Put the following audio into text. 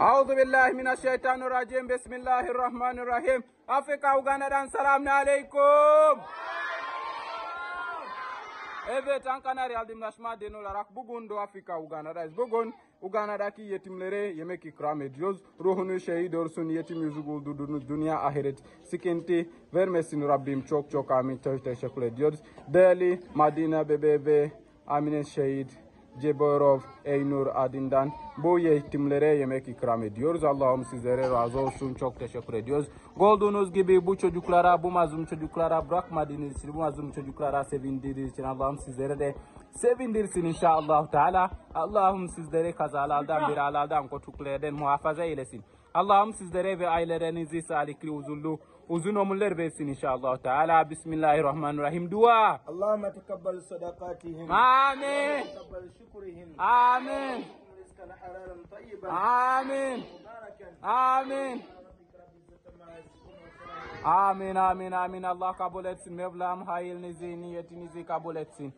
أعوذ بالله من الشيطان الرجيم بسم الله الرحمن الرحيم Afrika Ugana'dan selamun aleyküm. Evet Ankara Yardımlaşma Dini olarak bugün Doğu Afrika Ugana'dayız. Bugün Ugana'daki yetimlere yemek ikram ediyoruz. Ruhunu şehit olsun yetim yüzü buldurduğunuz dünya ahiret sıkıntı vermesin Rabbim. Çok çok amin. Çok teşekkür ediyoruz. Değerli Madina bebeğe ve Amine şehit Ceborov, Eynur Adından bu yetimlere yemek ikram ediyoruz. Allah'ım sizlere razı olsun. Çok teşekkür ediyoruz. Gördüğünüz gibi bu çocuklara, bu mazlum çocuklara bırakmadığınız için, bu mazlum çocuklara sevindiğiniz için Allah'ım sizlere de sevindirsin inşallah Teala. Allah'ım sizleri kazalardan, biralardan, kotuklardan muhafaza eylesin. Allah'ım sizlere ve ailelerinizi salikli, huzurlu, uzun ömürler versin inşallah Teala. Bismillahirrahmanirrahim. Dua. Allahümme tekabbel sadakatihim. Amin. Tekabbel şükrihim. Amin. Amin. Amin. Amin amin amin Allah kabul etsin Mevlam hayırınızı niyetinizi kabul etsin.